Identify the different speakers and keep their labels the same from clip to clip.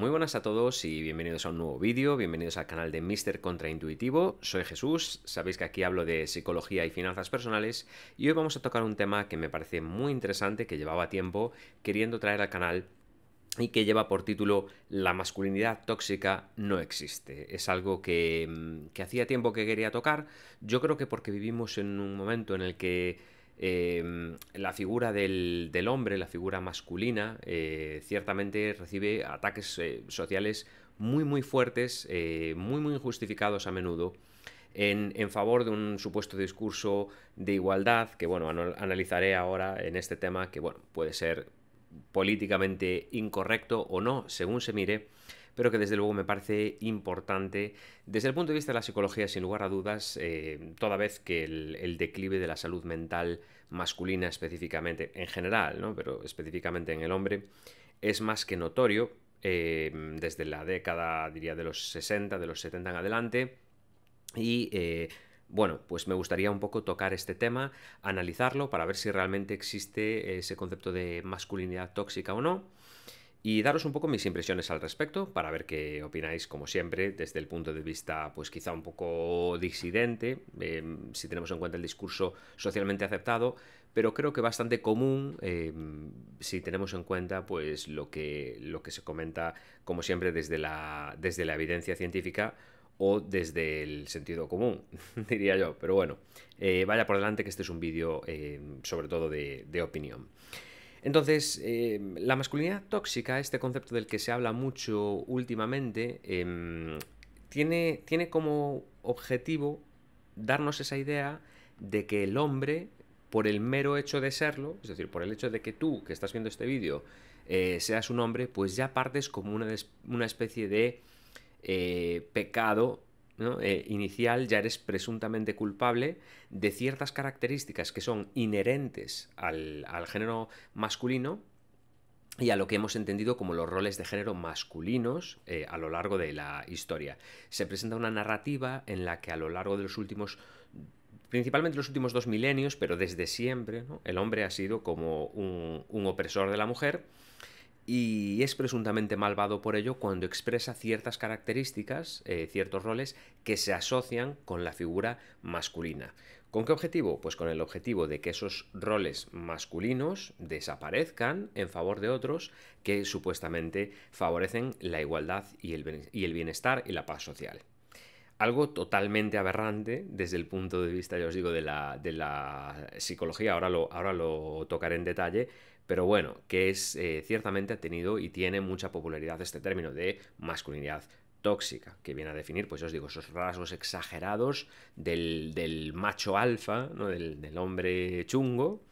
Speaker 1: Muy buenas a todos y bienvenidos a un nuevo vídeo, bienvenidos al canal de Mister Contraintuitivo, soy Jesús, sabéis que aquí hablo de psicología y finanzas personales y hoy vamos a tocar un tema que me parece muy interesante, que llevaba tiempo queriendo traer al canal y que lleva por título La masculinidad tóxica no existe. Es algo que, mm, que hacía tiempo que quería tocar, yo creo que porque vivimos en un momento en el que Em, la figura del, hombre, la figura masculina, eh, ciertamente recibe ataques eh, sociales muy muy fuertes, eh, muy muy injustificados a menudo. En, en, favor de un supuesto discurso de igualdad que bueno analizaré ahora en este tema que bueno puede ser políticamente incorrecto o no según se mire pero que desde luego me parece importante desde el punto de vista de la psicología, sin lugar a dudas, eh, toda vez que el, declive de la salud mental masculina específicamente, en general, ¿no? pero específicamente en el hombre, es más que notorio eh, desde la década, diría, de los 60, de los 70 en adelante, y... Eh, bueno, pues me gustaría un poco tocar este tema, analizarlo para ver si realmente existe ese concepto de masculinidad tóxica o no y daros un poco mis impresiones al respecto para ver qué opináis, como siempre, desde el punto de vista, pues quizá un poco disidente, em, si tenemos en cuenta el discurso socialmente aceptado, pero creo que bastante común em, si tenemos en cuenta pues lo que, lo que se comenta, como siempre, desde la, desde la evidencia científica o desde el sentido común, diría yo. Pero bueno, eh, vaya por delante que este es un vídeo em, sobre todo de opinión. Entonces, em, la masculinidad tóxica, este concepto del que se habla mucho últimamente, em, tiene, tiene como objetivo darnos esa idea de que el hombre, por el mero hecho de serlo, es decir, por el hecho de que tú, que estás viendo este vídeo, eh, seas un hombre, pues ya partes como una, una especie de eh, pecado eh, inicial ya eres presuntamente culpable de ciertas características que son inherentes al, género masculino y a lo que hemos entendido como los roles de género masculinos eh, a lo largo de la historia. Se presenta una narrativa en la que a lo largo de los últimos, principalmente los últimos dos milenios, pero desde siempre, el hombre ha sido como un opresor de la mujer y es presuntamente malvado por ello cuando expresa ciertas características, eh, ciertos roles que se asocian con la figura masculina. ¿Con qué objetivo? Pues con el objetivo de que esos roles masculinos desaparezcan en favor de otros que supuestamente favorecen la igualdad y el bienestar y la paz social algo totalmente aberrante desde el punto de vista, ya os digo, de la, psicología, ahora ahora lo tocaré en detalle, pero bueno, que es eh, ciertamente ha tenido y tiene mucha popularidad este término de masculinidad tóxica, que viene a definir, pues os digo, esos rasgos exagerados del, macho alfa, del, hombre chungo,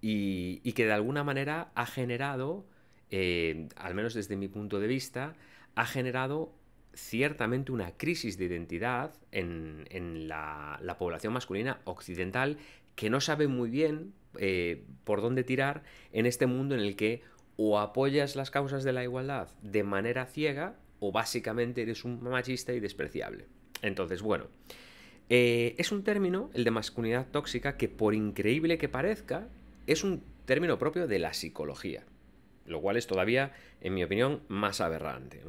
Speaker 1: y, que de alguna manera ha generado, eh, al menos desde mi punto de vista, ha generado ciertamente una crisis de identidad en, la, población masculina occidental que no sabe muy bien eh, por dónde tirar en este mundo en el que o apoyas las causas de la igualdad de manera ciega o básicamente eres un machista y despreciable. Entonces, bueno, eh, es un término, el de masculinidad tóxica, que por increíble que parezca, es un término propio de la psicología, lo cual es todavía, en mi opinión, más aberrante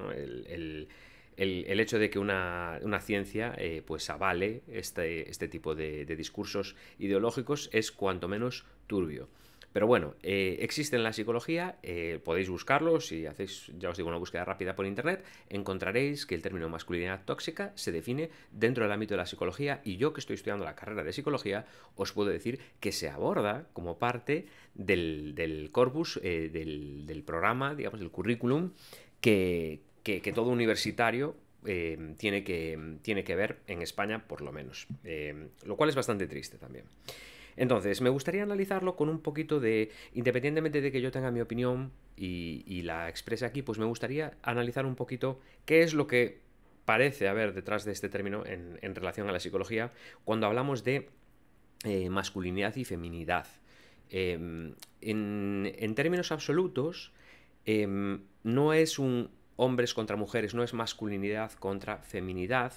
Speaker 1: el, hecho de que una, ciencia eh, pues avale este, este tipo de, discursos ideológicos es cuanto menos turbio. Pero bueno, eh, existe en la psicología, eh, podéis buscarlo, si hacéis, ya os digo, una búsqueda rápida por internet, encontraréis que el término masculinidad tóxica se define dentro del ámbito de la psicología y yo que estoy estudiando la carrera de psicología, os puedo decir que se aborda como parte del, corpus, del, del, programa, digamos, del currículum que, que, todo universitario eh, tiene, que, tiene que ver en España, por lo menos. Eh, lo cual es bastante triste también. Entonces, me gustaría analizarlo con un poquito de, independientemente de que yo tenga mi opinión y, la exprese aquí, pues me gustaría analizar un poquito qué es lo que parece haber detrás de este término en, relación a la psicología cuando hablamos de eh, masculinidad y feminidad. Em, en, términos absolutos, em, no es un hombres contra mujeres, no es masculinidad contra feminidad,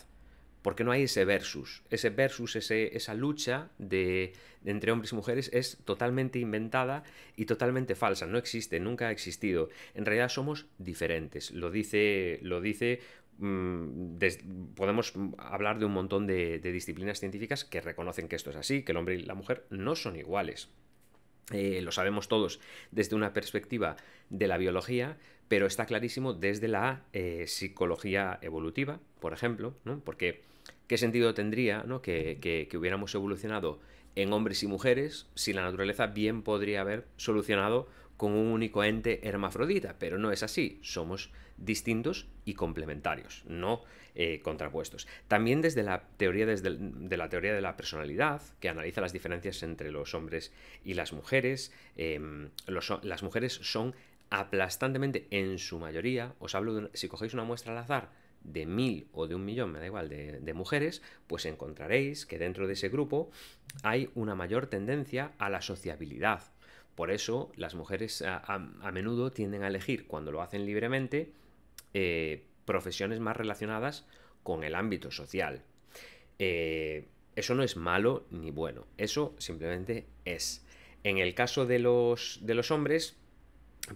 Speaker 1: porque no hay ese versus. Ese versus, ese, esa lucha de, entre hombres y mujeres es totalmente inventada y totalmente falsa. No existe, nunca ha existido. En realidad somos diferentes. Lo dice, lo dice mm, podemos hablar de un montón de disciplinas científicas que reconocen que esto es así, que el hombre y la mujer no son iguales. Eh, lo sabemos todos desde una perspectiva de la biología, pero está clarísimo desde la eh, psicología evolutiva, por ejemplo, porque ¿qué sentido tendría que, hubiéramos evolucionado en hombres y mujeres si la naturaleza bien podría haber solucionado con un único ente hermafrodita, pero no es así, somos distintos y complementarios, no eh, contrapuestos. También desde la, teoría, desde de la teoría de la personalidad, que analiza las diferencias entre los hombres y las mujeres, em, las mujeres son aplastantemente, en su mayoría, os hablo de, si cogéis una muestra al azar, de mil o de un millón, me da igual, de, mujeres, pues encontraréis que dentro de ese grupo hay una mayor tendencia a la sociabilidad, por eso las mujeres a, menudo tienden a elegir, cuando lo hacen libremente, eh, profesiones más relacionadas con el ámbito social. Eh, eso no es malo ni bueno, eso simplemente es. En el caso de los, hombres,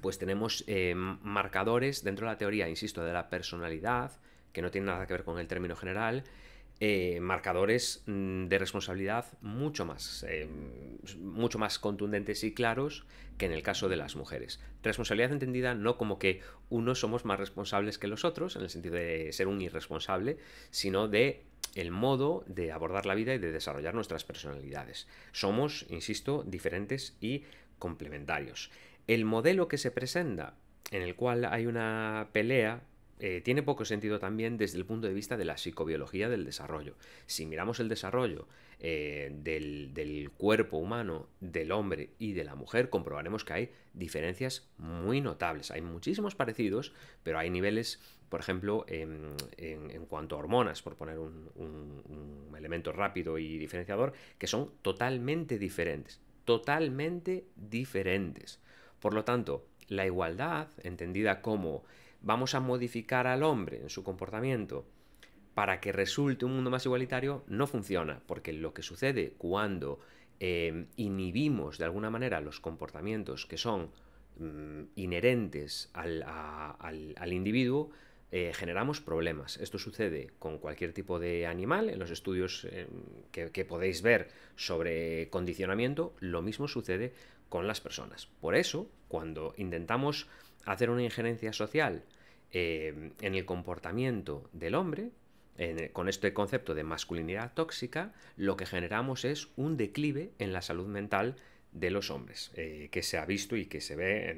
Speaker 1: pues tenemos eh, marcadores dentro de la teoría, insisto, de la personalidad, que no tiene nada que ver con el término general, eh, marcadores mm, de responsabilidad mucho más, eh, mucho más contundentes y claros que en el caso de las mujeres. Responsabilidad entendida no como que unos somos más responsables que los otros, en el sentido de ser un irresponsable, sino de el modo de abordar la vida y de desarrollar nuestras personalidades. Somos, insisto, diferentes y complementarios. El modelo que se presenta, en el cual hay una pelea eh, tiene poco sentido también desde el punto de vista de la psicobiología del desarrollo. Si miramos el desarrollo eh, del, cuerpo humano, del hombre y de la mujer, comprobaremos que hay diferencias muy notables. Hay muchísimos parecidos, pero hay niveles por ejemplo, en, cuanto a hormonas, por poner un, elemento rápido y diferenciador, que son totalmente diferentes, totalmente diferentes. Por lo tanto, la igualdad, entendida como vamos a modificar al hombre en su comportamiento para que resulte un mundo más igualitario, no funciona, porque lo que sucede cuando eh, inhibimos de alguna manera los comportamientos que son mm, inherentes al, individuo, eh, generamos problemas. Esto sucede con cualquier tipo de animal. En los estudios eh, que, podéis ver sobre condicionamiento, lo mismo sucede con las personas. Por eso, cuando intentamos hacer una injerencia social eh, en el comportamiento del hombre, con este concepto de masculinidad tóxica, lo que generamos es un declive en la salud mental de los hombres, eh, que se ha visto y que se ve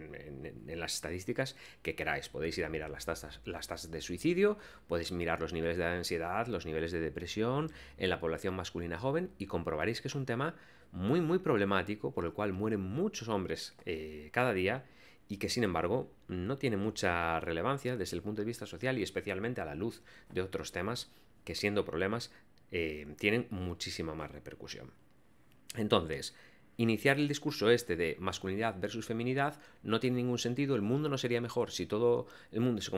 Speaker 1: en, las estadísticas que queráis. Podéis ir a mirar las tasas, las tasas de suicidio, podéis mirar los niveles de ansiedad, los niveles de depresión en la población masculina joven y comprobaréis que es un tema muy, muy problemático por el cual mueren muchos hombres eh, cada día y que sin embargo no tiene mucha relevancia desde el punto de vista social y especialmente a la luz de otros temas que siendo problemas eh, tienen muchísima más repercusión. Entonces, iniciar el discurso este de masculinidad versus feminidad no tiene ningún sentido, el mundo no sería mejor si todo el mundo se,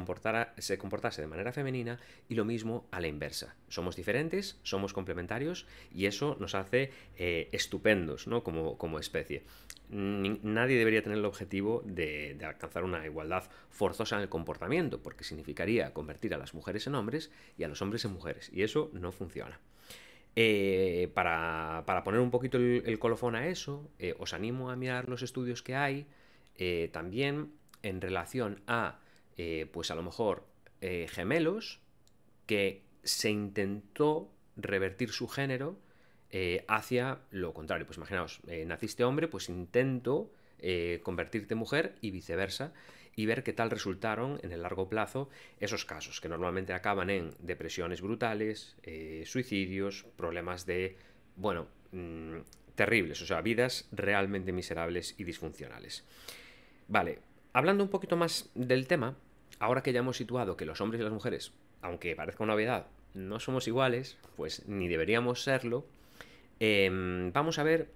Speaker 1: se comportase de manera femenina y lo mismo a la inversa. Somos diferentes, somos complementarios y eso nos hace eh, estupendos ¿no? como, como especie nadie debería tener el objetivo de, alcanzar una igualdad forzosa en el comportamiento, porque significaría convertir a las mujeres en hombres y a los hombres en mujeres, y eso no funciona. Eh, para, poner un poquito el, colofón a eso, eh, os animo a mirar los estudios que hay eh, también en relación a, pues a lo mejor, gemelos que se intentó revertir su género eh, hacia lo contrario. Pues imaginaos, eh, naciste hombre, pues intento eh, convertirte en mujer y viceversa y ver qué tal resultaron en el largo plazo esos casos, que normalmente acaban en depresiones brutales, suicidios, problemas de, bueno, mm, terribles, o sea, vidas realmente miserables y disfuncionales. Vale, hablando un poquito más del tema, ahora que ya hemos situado que los hombres y las mujeres, aunque parezca una novedad, no somos iguales, pues ni deberíamos serlo, Em, vamos a ver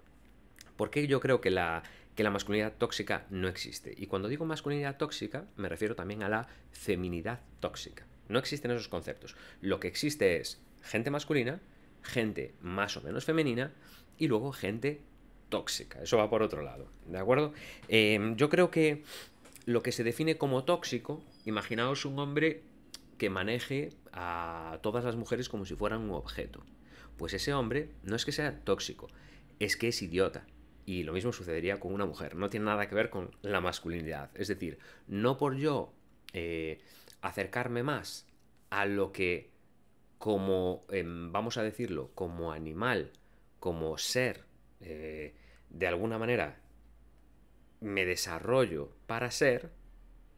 Speaker 1: por qué yo creo que la, masculinidad tóxica no existe. Y cuando digo masculinidad tóxica, me refiero también a la feminidad tóxica. No existen esos conceptos. Lo que existe es gente masculina, gente más o menos femenina y luego gente tóxica. Eso va por otro lado, ¿de acuerdo? Em, yo creo que lo que se define como tóxico, imaginaos un hombre que maneje a todas las mujeres como si fueran un objeto. Pues ese hombre no es que sea tóxico, es que es idiota. Y lo mismo sucedería con una mujer, no tiene nada que ver con la masculinidad. Es decir, no por yo eh, acercarme más a lo que como, em, vamos a decirlo, como animal, como ser, eh, de alguna manera me desarrollo para ser,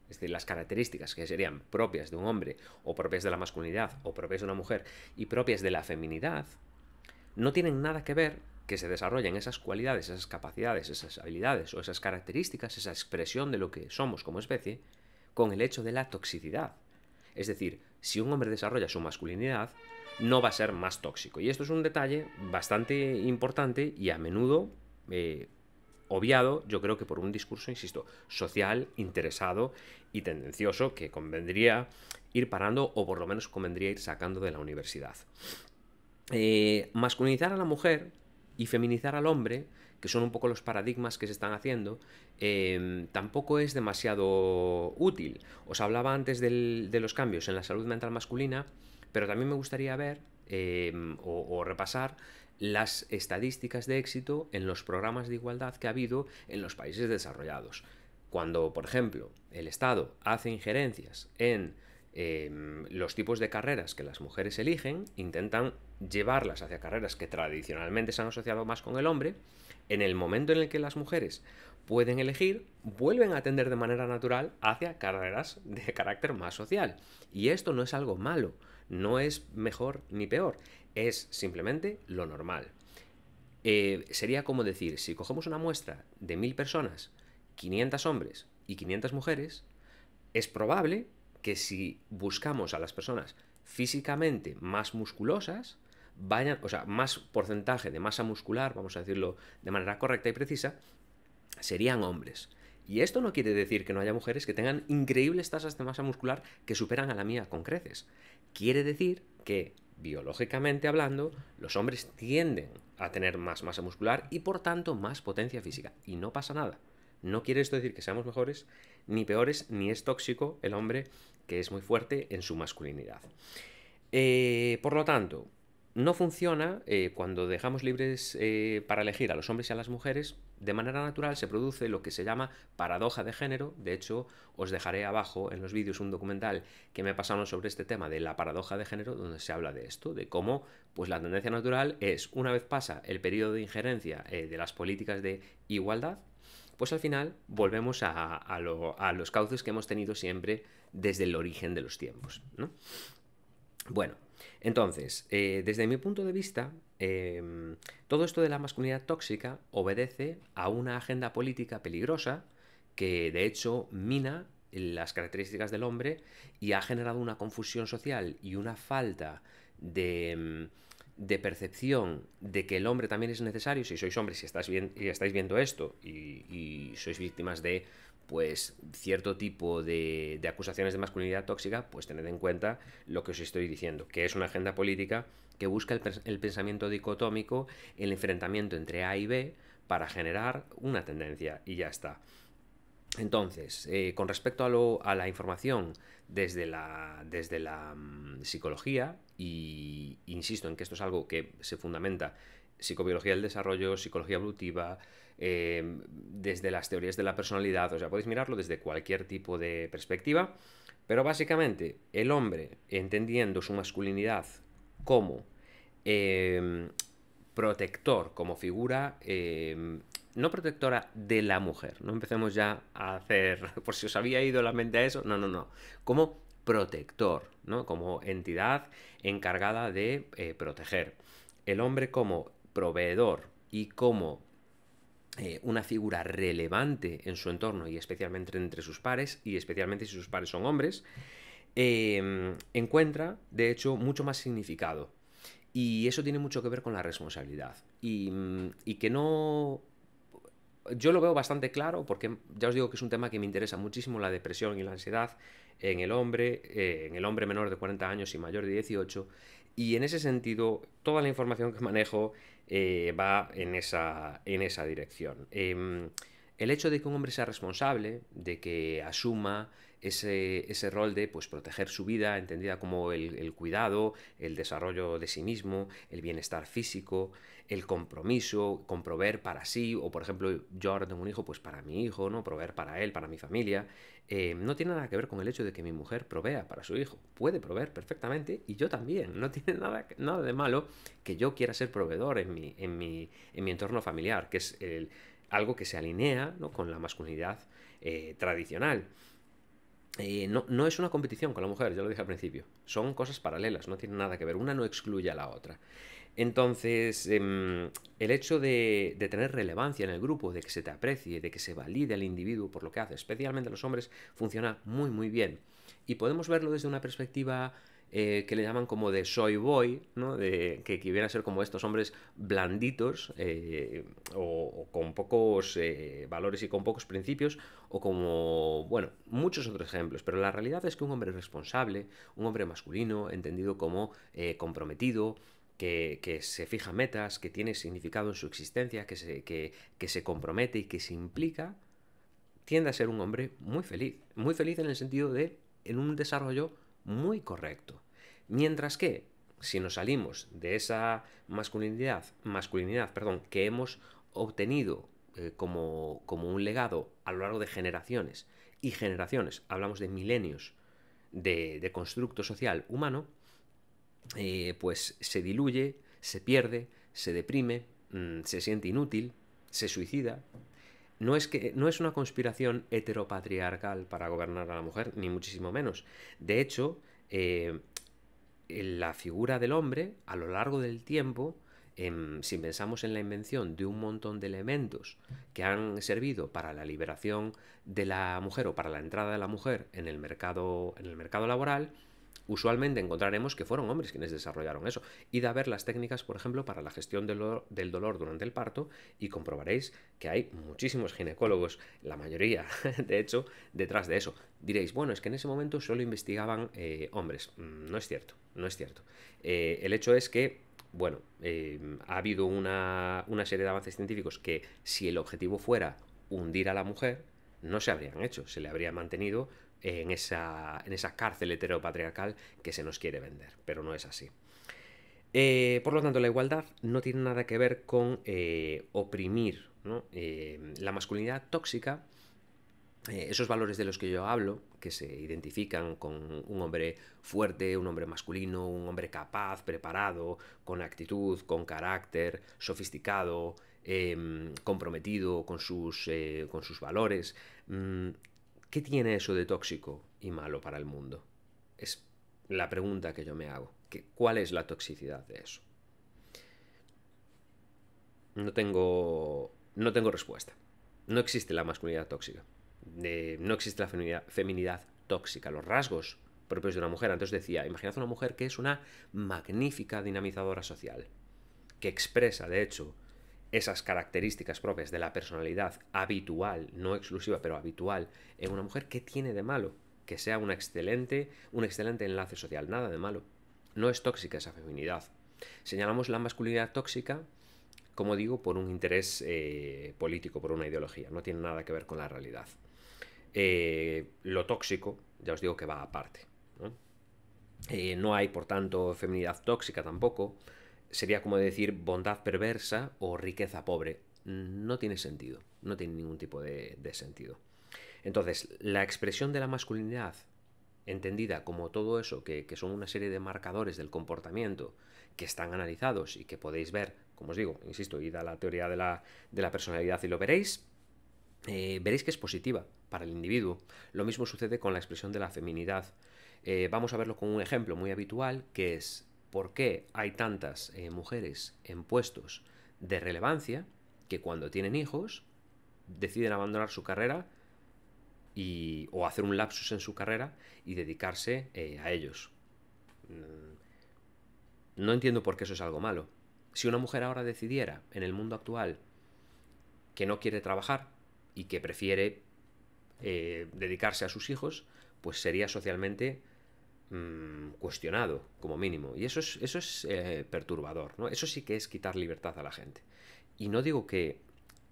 Speaker 1: es decir, las características que serían propias de un hombre, o propias de la masculinidad, o propias de una mujer, y propias de la feminidad, no tienen nada que ver que se desarrollen esas cualidades, esas capacidades, esas habilidades o esas características, esa expresión de lo que somos como especie, con el hecho de la toxicidad. Es decir, si un hombre desarrolla su masculinidad, no va a ser más tóxico. Y esto es un detalle bastante importante y a menudo eh, obviado, yo creo que por un discurso, insisto, social, interesado y tendencioso que convendría ir parando o por lo menos convendría ir sacando de la universidad. Eh, masculinizar a la mujer y feminizar al hombre, que son un poco los paradigmas que se están haciendo, em, tampoco es demasiado útil. Os hablaba antes de los cambios en la salud mental masculina, pero también me gustaría ver em, o repasar las estadísticas de éxito en los programas de igualdad que ha habido en los países desarrollados. Cuando, por ejemplo, el Estado hace injerencias en Em, los tipos de carreras que las mujeres eligen intentan llevarlas hacia carreras que tradicionalmente se han asociado más con el hombre. En el momento en el que las mujeres pueden elegir, vuelven a atender de manera natural hacia carreras de carácter más social. Y esto no es algo malo, no es mejor ni peor, es simplemente lo normal. Eh, sería como decir, si cogemos una muestra de mil personas, 500 hombres y 500 mujeres, es probable que si buscamos a las personas físicamente más musculosas, vayan, o sea, más porcentaje de masa muscular, vamos a decirlo de manera correcta y precisa, serían hombres. Y esto no quiere decir que no haya mujeres que tengan increíbles tasas de masa muscular que superan a la mía con creces. Quiere decir que, biológicamente hablando, los hombres tienden a tener más masa muscular y por tanto más potencia física. Y no pasa nada. No quiere esto decir que seamos mejores ni peores, ni es tóxico el hombre que es muy fuerte en su masculinidad. Eh, por lo tanto, no funciona eh, cuando dejamos libres eh, para elegir a los hombres y a las mujeres. De manera natural se produce lo que se llama paradoja de género. De hecho, os dejaré abajo en los vídeos un documental que me pasaron sobre este tema de la paradoja de género, donde se habla de esto, de cómo pues, la tendencia natural es, una vez pasa el periodo de injerencia de las políticas de igualdad, pues al final volvemos a, los cauces que hemos tenido siempre desde el origen de los tiempos. Bueno, entonces, eh, desde mi punto de vista, em, todo esto de la masculinidad tóxica obedece a una agenda política peligrosa que de hecho mina las características del hombre y ha generado una confusión social y una falta de... Em, de percepción de que el hombre también es necesario, si sois hombres si estás bien, y estáis viendo esto y, sois víctimas de pues cierto tipo de, acusaciones de masculinidad tóxica, pues tened en cuenta lo que os estoy diciendo, que es una agenda política que busca el, pensamiento dicotómico, el enfrentamiento entre A y B para generar una tendencia y ya está. Entonces, eh, con respecto a, lo, a, la información desde la, desde la mm, psicología, y insisto en que esto es algo que se fundamenta psicobiología del desarrollo, psicología evolutiva, em, desde las teorías de la personalidad, o sea, podéis mirarlo desde cualquier tipo de perspectiva, pero básicamente el hombre, entendiendo su masculinidad como em, protector, como figura em, no protectora de la mujer, no empecemos ya a hacer, por si os había ido la mente a eso, no, no, no, como protector, ¿no? como entidad encargada de eh, proteger. El hombre como proveedor y como eh, una figura relevante en su entorno y especialmente entre sus pares, y especialmente si sus pares son hombres, em, encuentra, de hecho, mucho más significado. Y eso tiene mucho que ver con la responsabilidad. Mm, y que no yo lo veo bastante claro porque ya os digo que es un tema que me interesa muchísimo, la depresión y la ansiedad, en el hombre, eh, en el hombre menor de 40 años y mayor de 18. Y en ese sentido, toda la información que manejo eh, va en esa, en esa dirección. Em, el hecho de que un hombre sea responsable, de que asuma ese, ese rol de pues, proteger su vida, entendida como el, cuidado, el desarrollo de sí mismo, el bienestar físico, el compromiso, con proveer para sí, o por ejemplo, yo ahora tengo un hijo, pues para mi hijo, ¿no? Proveer para él, para mi familia. Eh, no tiene nada que ver con el hecho de que mi mujer provea para su hijo. Puede proveer perfectamente y yo también. No tiene nada, nada de malo que yo quiera ser proveedor en mi, en mi, en mi entorno familiar, que es el algo que se alinea con la masculinidad eh, tradicional. Eh, no, es una competición con la mujer, ya lo dije al principio. Son cosas paralelas, no tienen nada que ver. Una no excluye a la otra. Entonces, em, el hecho de, de, tener relevancia en el grupo, de que se te aprecie, de que se valide al individuo por lo que hace, especialmente los hombres, funciona muy, muy bien. Y podemos verlo desde una perspectiva eh, que le llaman como de soy boy, de, que, quieren ser como estos hombres blanditos eh, o, con pocos eh, valores y con pocos principios, o como, bueno, muchos otros ejemplos, pero la realidad es que un hombre responsable, un hombre masculino, entendido como comprometido, que, se fija metas, que tiene significado en su existencia, que se, que se compromete y que se implica, tiende a ser un hombre muy feliz. Muy feliz en el sentido de en un desarrollo muy correcto. Mientras que, si nos salimos de esa masculinidad, masculinidad perdón, que hemos obtenido eh, como, un legado a lo largo de generaciones y generaciones, hablamos de milenios de, constructo social humano, eh, pues se diluye, se pierde, se deprime, mm, se siente inútil, se suicida, no es, una conspiración heteropatriarcal para gobernar a la mujer, ni muchísimo menos. De hecho, eh, la figura del hombre, a lo largo del tiempo, em, si pensamos en la invención de un montón de elementos que han servido para la liberación de la mujer o para la entrada de la mujer en mercado, en el mercado laboral, usualmente encontraremos que fueron hombres quienes desarrollaron eso. Id a ver las técnicas, por ejemplo, para la gestión del dolor, durante el parto y comprobaréis que hay muchísimos ginecólogos, la mayoría, de hecho, detrás de eso. Diréis, bueno, es que en ese momento solo investigaban eh, hombres. Mm, no es cierto, no es cierto. Eh, el hecho es que bueno, eh, ha habido una, una, serie de avances científicos que si el objetivo fuera hundir a la mujer, no se habrían hecho, se le habría mantenido en esa, en esa cárcel heteropatriarcal que se nos quiere vender, pero no es así. Eh, por lo tanto, la igualdad no tiene nada que ver con eh, oprimir eh, la masculinidad tóxica, esos valores de los que yo hablo, que se identifican con un hombre fuerte, un hombre masculino, un hombre capaz, preparado, con actitud, con carácter, sofisticado, em, comprometido con sus, con sus valores. Mm, ¿Qué tiene eso de tóxico y malo para el mundo? Es la pregunta que yo me hago. ¿Cuál es la toxicidad de eso? No tengo, no tengo respuesta. No existe la masculinidad tóxica. no existe la feminidad, feminidad tóxica. Los rasgos propios de una mujer. Antes decía, imaginad una mujer que es una magnífica dinamizadora social, que expresa, de hecho, esas características propias de la personalidad habitual, no exclusiva, pero habitual en una mujer, ¿qué tiene de malo? Que sea una excelente, un excelente enlace social, nada de malo. No es tóxica esa feminidad. Señalamos la masculinidad tóxica, como digo, por un interés eh, político, por una ideología, no tiene nada que ver con la realidad. Eh, lo tóxico, ya os digo que va aparte. ¿no? Eh, no hay, por tanto, feminidad tóxica tampoco sería como decir bondad perversa o riqueza pobre. No tiene sentido, no tiene ningún tipo de, sentido. Entonces, la expresión de la masculinidad, entendida como todo eso, que, son una serie de marcadores del comportamiento que están analizados y que podéis ver, como os digo, insisto, id a la teoría de la, personalidad y lo veréis, eh, veréis que es positiva para el individuo. Lo mismo sucede con la expresión de la feminidad. Eh, vamos a verlo con un ejemplo muy habitual, que es por qué hay tantas eh, mujeres en puestos de relevancia que cuando tienen hijos deciden abandonar su carrera y, o hacer un lapsus en su carrera y dedicarse eh, a ellos. Mm, no entiendo por qué eso es algo malo. Si una mujer ahora decidiera, en el mundo actual, que no quiere trabajar y que prefiere eh, dedicarse a sus hijos, pues sería socialmente Mm, cuestionado, como mínimo. Y eso es, eso es eh, perturbador, ¿no? Eso sí que es quitar libertad a la gente. Y no digo que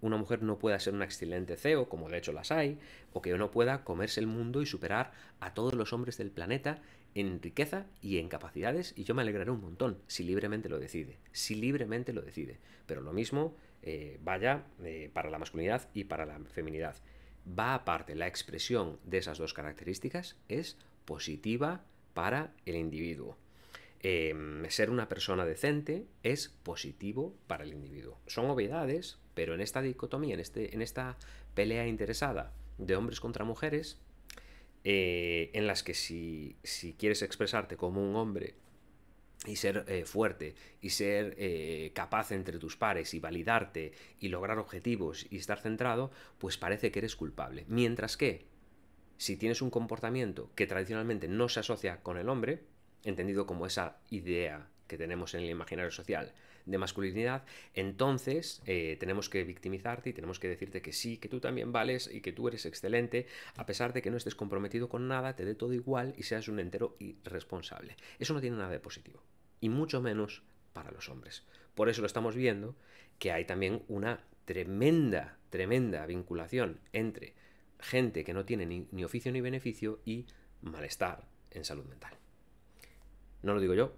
Speaker 1: una mujer no pueda ser un excelente CEO, como de hecho las hay, o que no pueda comerse el mundo y superar a todos los hombres del planeta en riqueza y en capacidades, y yo me alegraré un montón si libremente lo decide, si libremente lo decide. Pero lo mismo eh, vaya eh, para la masculinidad y para la feminidad. Va aparte, la expresión de esas dos características es positiva, para el individuo. Em, ser una persona decente es positivo para el individuo. Son obviedades, pero en esta dicotomía, en, este, en esta pelea interesada de hombres contra mujeres, eh, en las que si, quieres expresarte como un hombre y ser eh, fuerte y ser eh, capaz entre tus pares y validarte y lograr objetivos y estar centrado, pues parece que eres culpable. Mientras que si tienes un comportamiento que tradicionalmente no se asocia con el hombre, entendido como esa idea que tenemos en el imaginario social de masculinidad, entonces eh, tenemos que victimizarte y tenemos que decirte que sí, que tú también vales y que tú eres excelente, a pesar de que no estés comprometido con nada, te dé todo igual y seas un entero irresponsable. Eso no tiene nada de positivo, y mucho menos para los hombres. Por eso lo estamos viendo, que hay también una tremenda, tremenda vinculación entre gente que no tiene ni, oficio ni beneficio y malestar en salud mental. No lo digo yo,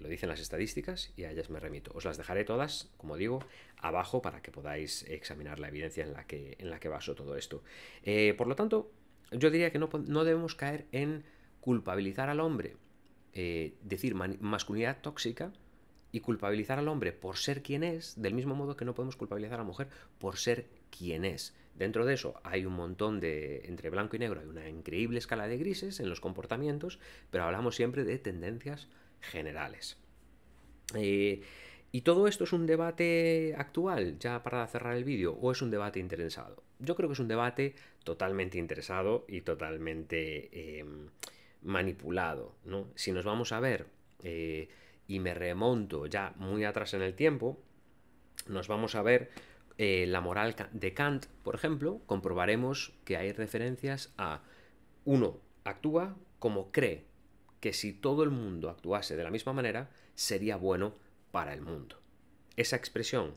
Speaker 1: lo dicen las estadísticas y a ellas me remito. Os las dejaré todas, como digo, abajo para que podáis examinar la evidencia en la que, en la que baso todo esto. Eh, por lo tanto, yo diría que no, debemos caer en culpabilizar al hombre, eh, decir masculinidad tóxica y culpabilizar al hombre por ser quien es, del mismo modo que no podemos culpabilizar a la mujer por ser quién es. Dentro de eso hay un montón de, entre blanco y negro, hay una increíble escala de grises en los comportamientos, pero hablamos siempre de tendencias generales. Eh, ¿Y todo esto es un debate actual, ya para cerrar el vídeo, o es un debate interesado? Yo creo que es un debate totalmente interesado y totalmente eh, manipulado. Si nos vamos a ver, eh, y me remonto ya muy atrás en el tiempo, nos vamos a ver eh, la moral de Kant, por ejemplo, comprobaremos que hay referencias a uno actúa como cree que si todo el mundo actuase de la misma manera sería bueno para el mundo. Esa expresión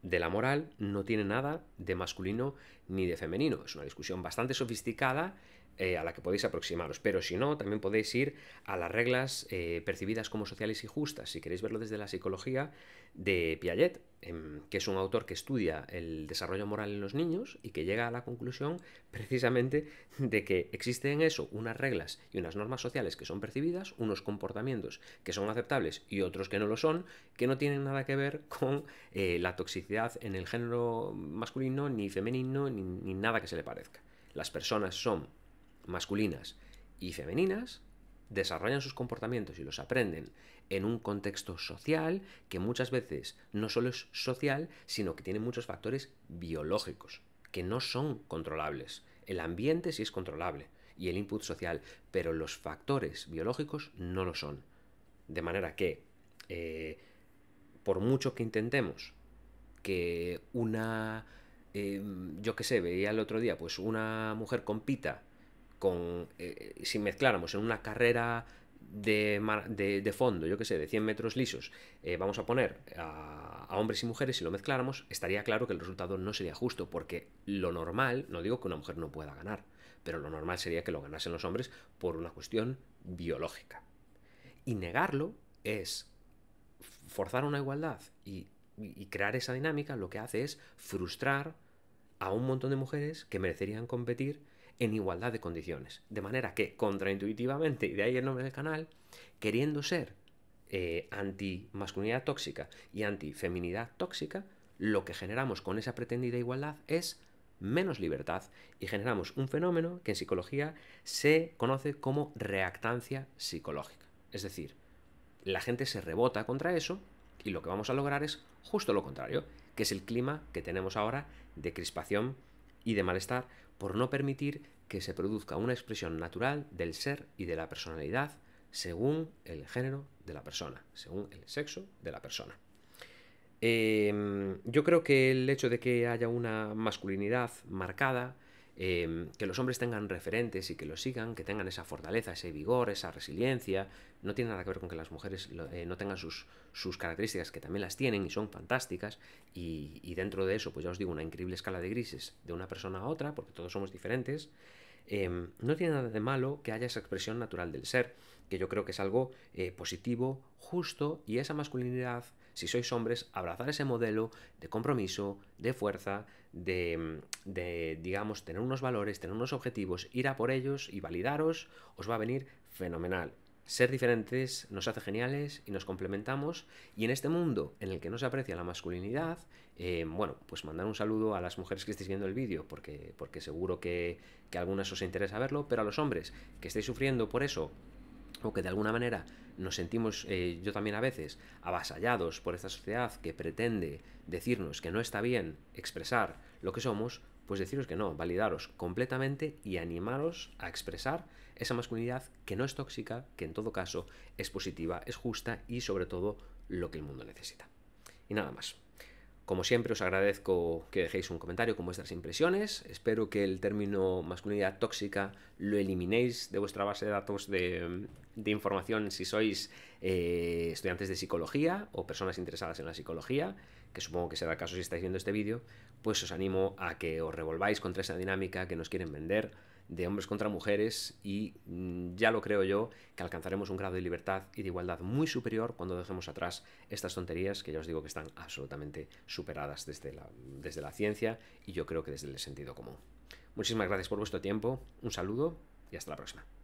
Speaker 1: de la moral no tiene nada de masculino ni de femenino. Es una discusión bastante sofisticada eh, a la que podéis aproximaros. Pero si no, también podéis ir a las reglas eh, percibidas como sociales y justas, si queréis verlo desde la psicología de Piaget, Em, que es un autor que estudia el desarrollo moral en los niños y que llega a la conclusión precisamente de que existen en eso unas reglas y unas normas sociales que son percibidas, unos comportamientos que son aceptables y otros que no lo son, que no tienen nada que ver con eh, la toxicidad en el género masculino ni femenino ni nada que se le parezca. Las personas son masculinas y femeninas, desarrollan sus comportamientos y los aprenden en un contexto social que muchas veces no solo es social, sino que tiene muchos factores biológicos que no son controlables. El ambiente sí es controlable y el input social, pero los factores biológicos no lo son. De manera que, eh, por mucho que intentemos que una, em, yo qué sé, veía el otro día, pues una mujer compita con, eh, si mezcláramos en una carrera de, de, de fondo, yo que sé, de 100 metros lisos, eh, vamos a poner a, hombres y mujeres, si lo mezcláramos, estaría claro que el resultado no sería justo, porque lo normal, no digo que una mujer no pueda ganar, pero lo normal sería que lo ganasen los hombres por una cuestión biológica. Y negarlo es forzar una igualdad y crear esa dinámica, lo que hace es frustrar a un montón de mujeres que merecerían competir en igualdad de condiciones. De manera que, contraintuitivamente, y de ahí el nombre del canal, queriendo ser eh, anti-masculinidad tóxica y anti-feminidad tóxica, lo que generamos con esa pretendida igualdad es menos libertad y generamos un fenómeno que en psicología se conoce como reactancia psicológica. Es decir, la gente se rebota contra eso y lo que vamos a lograr es justo lo contrario, que es el clima que tenemos ahora de crispación y de malestar por no permitir que se produzca una expresión natural del ser y de la personalidad según el género de la persona, según el sexo de la persona. Em, yo creo que el hecho de que haya una masculinidad marcada, Em, que los hombres tengan referentes y que los sigan, que tengan esa fortaleza, ese vigor, esa resiliencia. No tiene nada que ver con que las mujeres eh, no tengan sus, características, que también las tienen y son fantásticas. Y, dentro de eso, pues ya os digo, una increíble escala de grises de una persona a otra, porque todos somos diferentes. Em, no tiene nada de malo que haya esa expresión natural del ser, que yo creo que es algo eh, positivo, justo, y esa masculinidad si sois hombres, abrazar ese modelo de compromiso, de fuerza, mm, de, digamos, tener unos valores, tener unos objetivos, ir a por ellos y validaros, os va a venir fenomenal. Ser diferentes nos hace geniales y nos complementamos. Y en este mundo en el que no se aprecia la masculinidad, eh, bueno, pues mandar un saludo a las mujeres que estéis viendo el vídeo, porque, porque seguro que, que algunas os interesa verlo, pero a los hombres que estéis sufriendo por eso, o que de alguna manera nos sentimos, eh, yo también a veces, avasallados por esta sociedad que pretende decirnos que no está bien expresar lo que somos, pues deciros que no, validaros completamente y animaros a expresar esa masculinidad que no es tóxica, que en todo caso es positiva, es justa y sobre todo lo que el mundo necesita. Y nada más. Como siempre os agradezco que dejéis un comentario con vuestras impresiones. Espero que el término masculinidad tóxica lo eliminéis de vuestra base de datos de, información si sois eh, estudiantes de psicología o personas interesadas en la psicología, que supongo que será el caso si estáis viendo este vídeo, pues os animo a que os revolváis contra esa dinámica que nos quieren vender de hombres contra mujeres y mm, ya lo creo yo que alcanzaremos un grado de libertad y de igualdad muy superior cuando dejemos atrás estas tonterías que ya os digo que están absolutamente superadas desde la, desde la ciencia y yo creo que desde el sentido común. Muchísimas gracias por vuestro tiempo, un saludo y hasta la próxima.